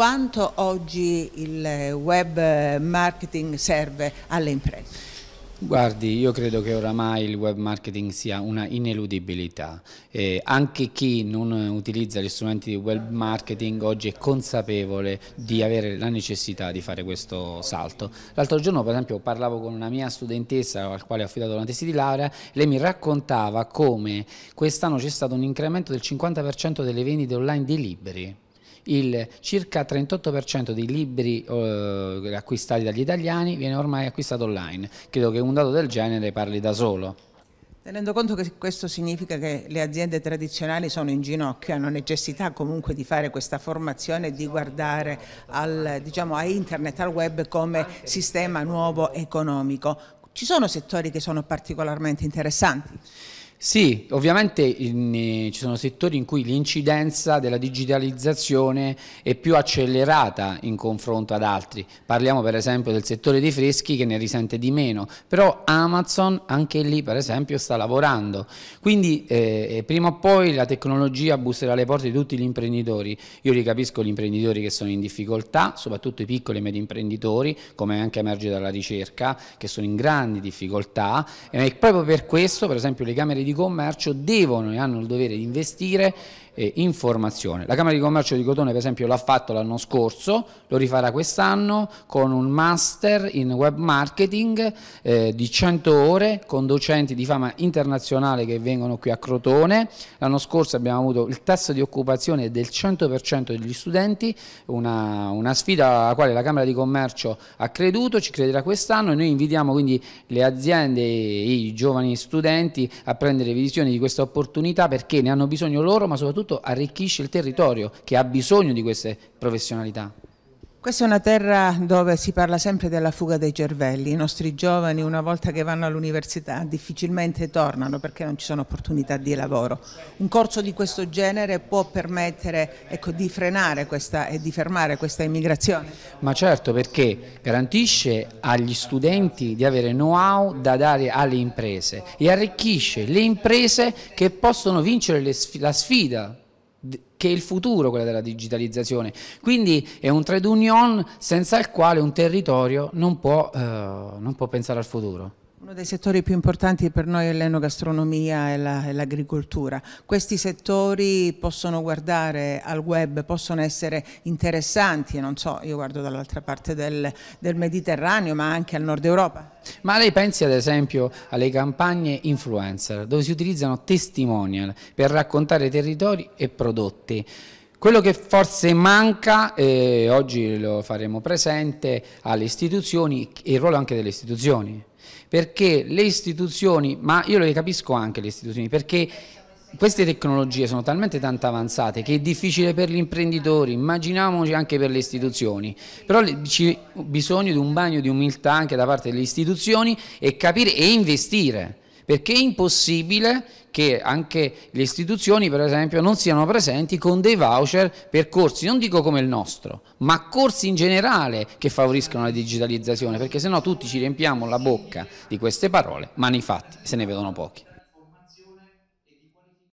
quanto oggi il web marketing serve alle imprese? Guardi, io credo che oramai il web marketing sia una ineludibilità. Eh, anche chi non utilizza gli strumenti di web marketing oggi è consapevole di avere la necessità di fare questo salto. L'altro giorno, per esempio, parlavo con una mia studentessa al quale ho affidato una tesi di laurea, lei mi raccontava come quest'anno c'è stato un incremento del 50% delle vendite online di libri il circa 38% dei libri eh, acquistati dagli italiani viene ormai acquistato online. Credo che un dato del genere parli da solo. Tenendo conto che questo significa che le aziende tradizionali sono in ginocchio, hanno necessità comunque di fare questa formazione e di guardare al, diciamo, a internet, al web come sistema nuovo economico, ci sono settori che sono particolarmente interessanti? Sì, ovviamente in, eh, ci sono settori in cui l'incidenza della digitalizzazione è più accelerata in confronto ad altri. Parliamo per esempio del settore dei freschi che ne risente di meno, però Amazon anche lì per esempio sta lavorando. Quindi eh, prima o poi la tecnologia busserà alle porte di tutti gli imprenditori. Io li capisco gli imprenditori che sono in difficoltà, soprattutto i piccoli e medi imprenditori, come anche emerge dalla ricerca, che sono in grandi difficoltà e proprio per questo per esempio le Camere di di commercio devono e hanno il dovere di investire eh, informazione. La Camera di Commercio di Cotone per esempio l'ha fatto l'anno scorso, lo rifarà quest'anno con un master in web marketing eh, di 100 ore con docenti di fama internazionale che vengono qui a Crotone. L'anno scorso abbiamo avuto il tasso di occupazione del 100% degli studenti, una, una sfida alla quale la Camera di Commercio ha creduto, ci crederà quest'anno e noi invitiamo quindi le aziende e i giovani studenti a prendere visione di questa opportunità perché ne hanno bisogno loro ma soprattutto soprattutto arricchisce il territorio che ha bisogno di queste professionalità. Questa è una terra dove si parla sempre della fuga dei cervelli, i nostri giovani una volta che vanno all'università difficilmente tornano perché non ci sono opportunità di lavoro. Un corso di questo genere può permettere ecco, di frenare questa, e di fermare questa immigrazione? Ma certo perché garantisce agli studenti di avere know-how da dare alle imprese e arricchisce le imprese che possono vincere sf la sfida che è il futuro quella della digitalizzazione. Quindi è un trade union senza il quale un territorio non può, eh, non può pensare al futuro. Uno dei settori più importanti per noi è l'enogastronomia e, l'agricoltura. La, Questi settori possono guardare al web, possono essere interessanti, non so, io guardo dall'altra parte del, del Mediterraneo ma anche al nord Europa. Ma lei pensi ad esempio alle campagne influencer dove si utilizzano testimonial per raccontare territori e prodotti? Quello che forse manca, e eh, oggi lo faremo presente, alle istituzioni e il ruolo anche delle istituzioni perché le istituzioni, ma io le capisco anche le istituzioni, perché queste tecnologie sono talmente tanto avanzate che è difficile per gli imprenditori, immaginiamoci anche per le istituzioni, però c'è bisogno di un bagno di umiltà anche da parte delle istituzioni e capire e investire perché è impossibile che anche le istituzioni per esempio non siano presenti con dei voucher per corsi, non dico come il nostro, ma corsi in generale che favoriscano la digitalizzazione, perché sennò tutti ci riempiamo la bocca di queste parole, ma nei fatti se ne vedono pochi.